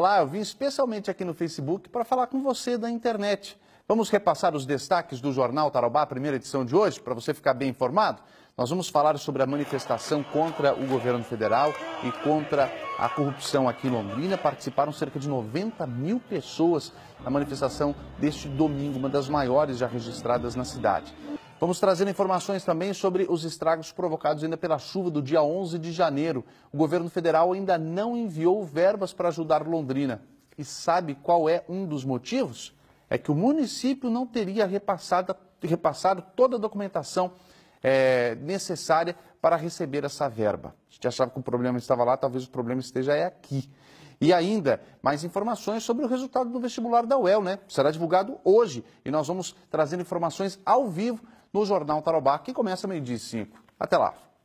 Olá, eu vim especialmente aqui no Facebook para falar com você da internet. Vamos repassar os destaques do Jornal Tarobá, primeira edição de hoje, para você ficar bem informado? Nós vamos falar sobre a manifestação contra o governo federal e contra a corrupção aqui em Londrina. Participaram cerca de 90 mil pessoas na manifestação deste domingo, uma das maiores já registradas na cidade. Vamos trazer informações também sobre os estragos provocados ainda pela chuva do dia 11 de janeiro. O governo federal ainda não enviou verbas para ajudar Londrina. E sabe qual é um dos motivos? É que o município não teria repassado, repassado toda a documentação é, necessária para receber essa verba. A gente achava que o problema estava lá, talvez o problema esteja é aqui. E ainda, mais informações sobre o resultado do vestibular da UEL, né? Será divulgado hoje e nós vamos trazer informações ao vivo no Jornal Tarobá, que começa meio-dia e cinco. Até lá.